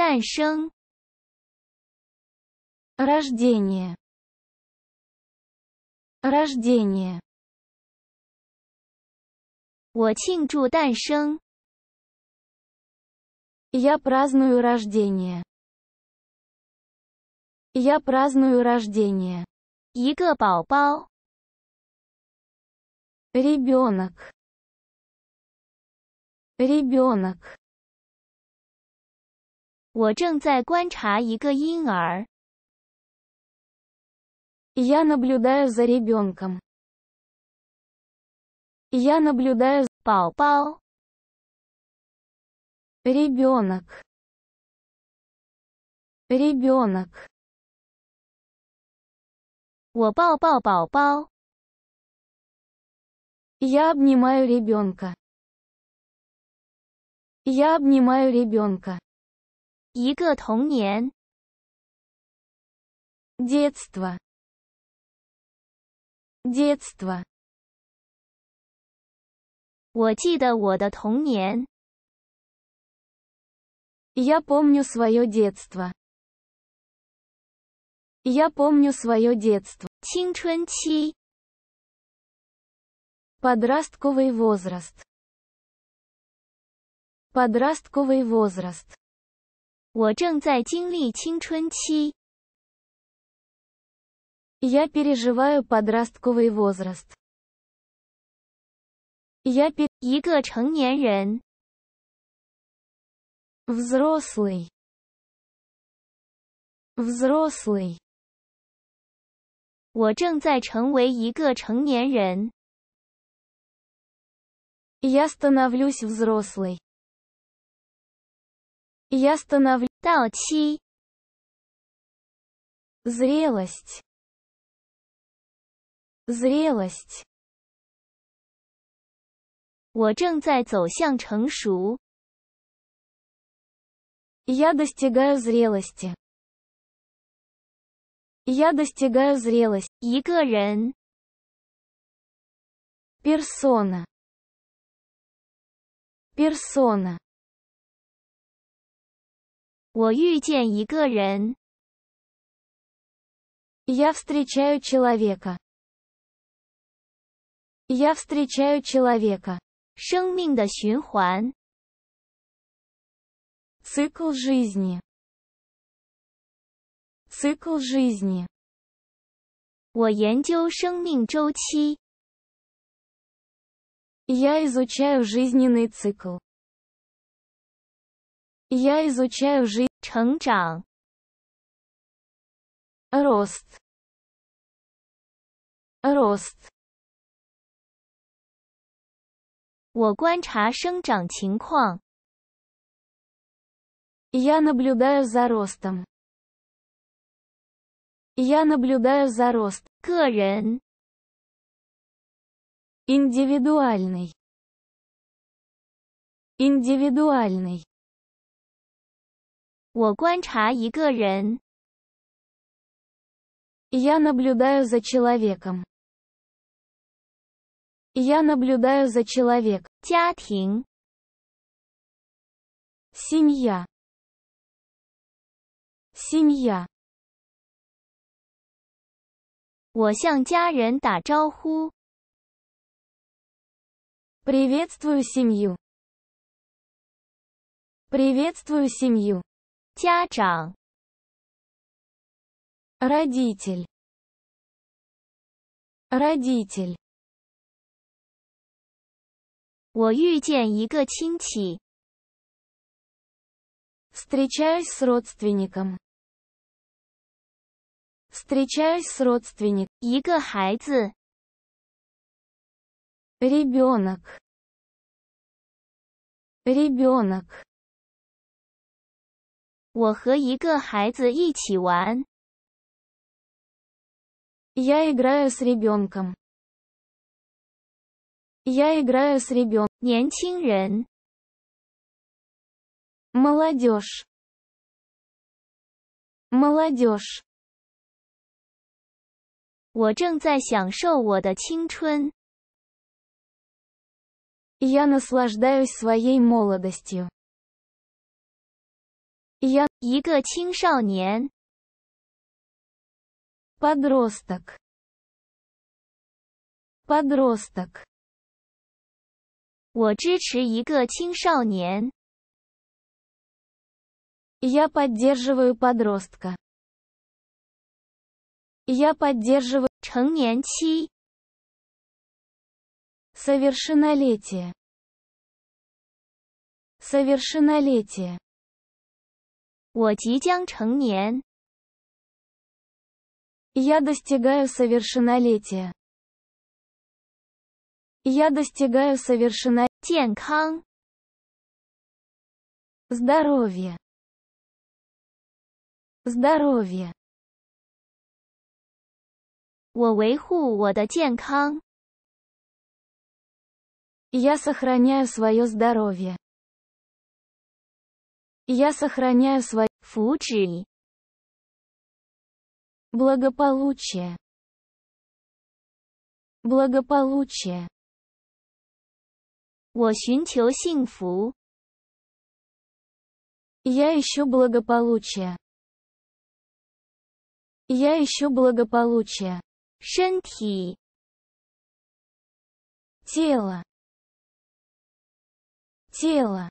诞生 рождение рождение 我庆祝诞生。Я праздную рождение. Я праздную рождение. 一个宝宝。Ребенок. Ребенок. 我正在观察一个婴儿。Я наблюдаю за ребенком. Я наблюдаю 宝宝 ребенок ребенок Я обнимаю ребенка. Я обнимаю ребенка. 一个童年 детство детство 我记得我的童年 я помню свое детство я помню свое детство 青春期 подростковый возраст подростковый возраст 我正在经历青春期。Я переживаю подростковый возраст. Я пер... 一个成年人。взрослый. взрослый. 我正在成为一个成年人。Я становлюсь взрослый. Я становлюсь Таочи. Зрелость. Зрелость. 我正在走向成熟. Я достигаю зрелости. Я достигаю зрелости. 一个人. Персона. Персона. 我遇见一个人。Я встречаю человека. Я встречаю человека. 生命的循环. Цикл жизни. Цикл жизни. 我研究生命周期. Я изучаю жизненный цикл. Я изучаю жизнь, 成长, рост, рост. 我观察生长情况. Я наблюдаю за ростом. Я наблюдаю за рост. 个人. Индивидуальный. Индивидуальный. 我观察一个人. Я наблюдаю за человеком. Я наблюдаю за человеком. 家庭. Семья. Семья. 我向家人打招呼. Приветствую семью. Приветствую семью. Родитель, родитель 我遇见一个亲戚 встречаюсь с родственником встречаюсь с родственником 一个孩子 ребенок ребенок 我和一个孩子一起玩。Я играю с ребенком. Я играю с ребенком. 年轻人 молодежь молодежь 我正在享受我的青春。Я наслаждаюсь своей молодостью. Я –一个青少年 подросток подросток Я поддерживаю подростка Я поддерживаю 成年期 совершеннолетие совершеннолетие 我即将成年。Я достигаю совершеннолетия. Я достигаю совершеннолетия. 健康 Здоровье. Здоровье. 我维护我的健康。Я сохраняю свое здоровье я сохраняю свои случаи благополучие благополучие 我寻求幸福 я ищу благополучие я ищу благополучие 身体 тело тело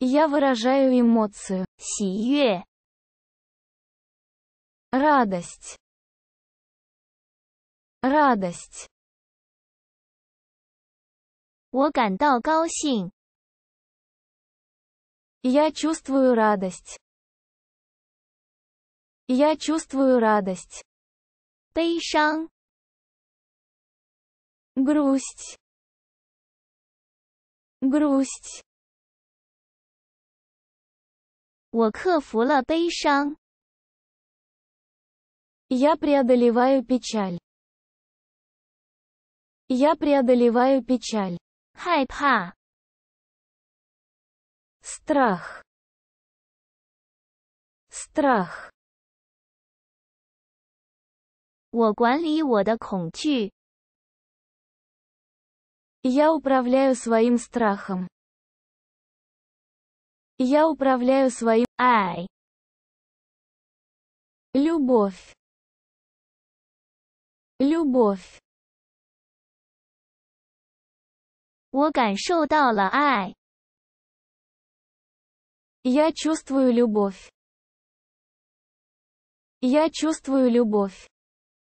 Я выражаю эмоцию. Сие. Радость. Радость. Я чувствую радость. Я чувствую радость. 悲伤 грусть грусть 我克服了悲伤. Я преодолеваю печаль. Я преодолеваю печаль. 害怕. Страх. Страх. 我管理我的恐惧. Я управляю своим страхом. Я управляю своим «ай». Любовь. Любовь. Я чувствую любовь. Я чувствую любовь.